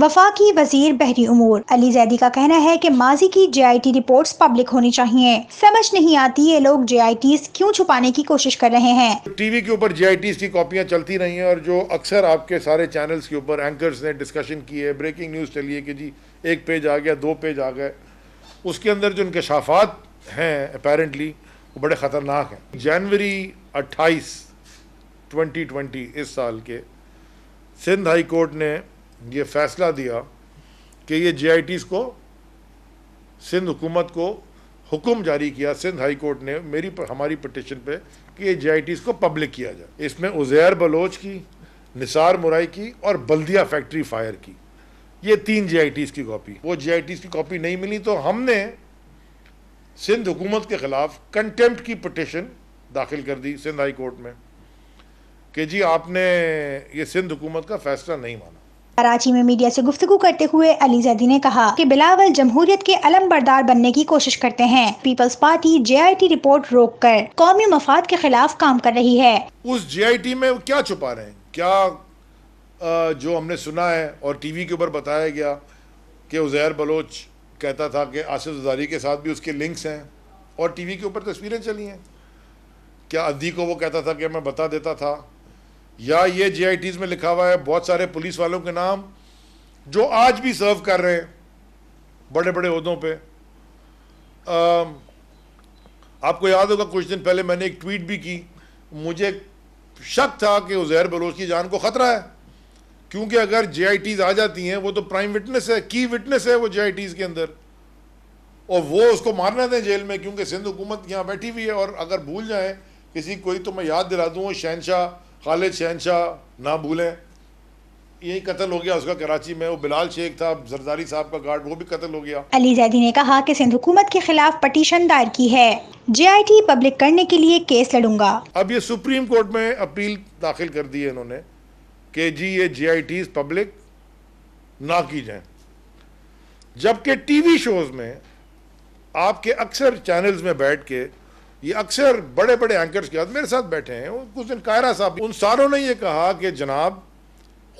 वफाकी वजीर बहरी उमूर अली जैदी का कहना है कि माजी की J I T report public होनी चाहिए समझ नहीं आती ये लोग जे आई टी क्यूँ छुपाने की कोशिश कर रहे हैं टीवी के ऊपर जे आई टी की कॉपियाँ चलती रही है और जो अक्सर आपके सारे चैनल के ऊपर एंकर्स ने डिस्कशन की है ब्रेकिंग न्यूज़ चली है कि जी एक पेज आ गया दो पेज आ गए उसके अंदर जो इनकशाफात हैं अपेरेंटली वो बड़े ख़तरनाक हैं जनवरी 28 2020 इस साल के सिंध हाई कोर्ट ने ये फैसला दिया कि ये जे को सिंध हुकूमत को हुक्म जारी किया सिंध हाई कोर्ट ने मेरी पर, हमारी पटिशन पे कि ये जे को पब्लिक किया जाए इसमें उजैर बलोच की निसार मुराई की और बल्दिया फैक्ट्री फायर की ये तीन जे की कॉपी वो जे की कॉपी नहीं मिली तो हमने सिंध हुकूमत के ख़िलाफ़ कंटेम्प्ट की पटिशन दाखिल कर दी सिंध हाई कोर्ट में कि जी आपने ये सिंध हुकूमत का फैसला नहीं माना कराची में मीडिया से गुफ्तु करते हुए अली जैदी ने कहा कि बिलावल जमहूरियत के अलम बरदार बनने की कोशिश करते हैं Peoples Party J I T report रोक कर कौमी मफाद के खिलाफ काम कर रही है उस जे आई टी में क्या छुपा रहे हैं क्या जो हमने सुना है और टीवी के ऊपर बताया गया कि उजैर बलोच कहता था कि आसिफ जदारी के साथ भी उसके लिंक्स हैं और टीवी के ऊपर तस्वीरें चली हैं क्या अदी को वो कहता था कि मैं बता देता था या ये जे में लिखा हुआ है बहुत सारे पुलिस वालों के नाम जो आज भी सर्व कर रहे हैं बड़े बड़े उहदों पर आपको याद होगा कुछ दिन पहले मैंने एक ट्वीट भी की मुझे शक था कि उजैर बलोच की जान को ख़तरा है क्योंकि अगर जे आ जाती हैं वो तो प्राइम विटनेस है की विटनेस है वो जे के अंदर और वो उसको मारना दें जेल में क्योंकि सिंध हुकूमत यहाँ बैठी हुई है और अगर भूल जाए किसी कोई तो मैं याद दिला दूँ शहनशाह खालिद शहनशाह ना भूलें यही कत्ल हो गया उसका कराची में वो बिलाल शेख था जरदारी साहब का गार्ड वो भी कत्ल हो गया अली जैदी ने कहा कि सिंध हुकूमत के खिलाफ पटिशन दायर की है जेआईटी पब्लिक करने के लिए केस लड़ूंगा अब ये सुप्रीम कोर्ट में अपील दाखिल कर दी है इन्होंने कि जी ये जेआईटी पब्लिक ना की जाए जबकि वी शोज में आपके अक्सर चैनल में बैठ के ये अक्सर बड़े बड़े एंकर्स के साथ मेरे साथ बैठे हैं कुछ दिन कायरा साहब उन सारों ने ये कहा कि जनाब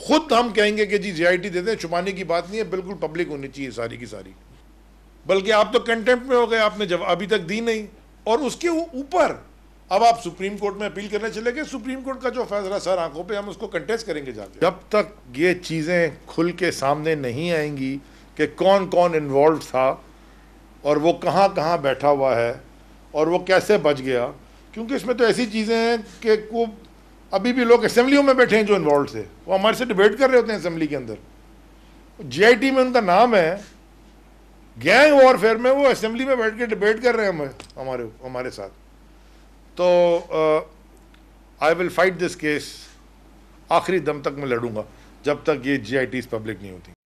खुद हम कहेंगे कि जी जीआईटी दे दें छुपाने की बात नहीं है बिल्कुल पब्लिक होनी चाहिए सारी की सारी बल्कि आप तो कंटेम्प में हो गए आपने जब अभी तक दी नहीं और उसके ऊपर अब आप सुप्रीम कोर्ट में अपील करने चले गए सुप्रीम कोर्ट का जो फैसला सर आंखों पे हम उसको कंटेस्ट करेंगे जाके जब तक ये चीज़ें खुल के सामने नहीं आएंगी कि कौन कौन इन्वॉल्व था और वो कहाँ कहाँ बैठा हुआ है और वो कैसे बच गया क्योंकि इसमें तो ऐसी चीज़ें हैं कि को अभी भी लोग असम्बलियों में बैठे हैं जो इन्वॉल्व थे वो हमारे से डिबेट कर रहे होते हैं असम्बली के अंदर जी में उनका नाम है गैंग वॉरफेयर में वो असम्बली में बैठ के डिबेट कर रहे हैं हमें हमारे हमारे साथ तो I will fight this case आखिरी दम तक मैं लड़ूंगा जब तक ये जी पब्लिक नहीं होती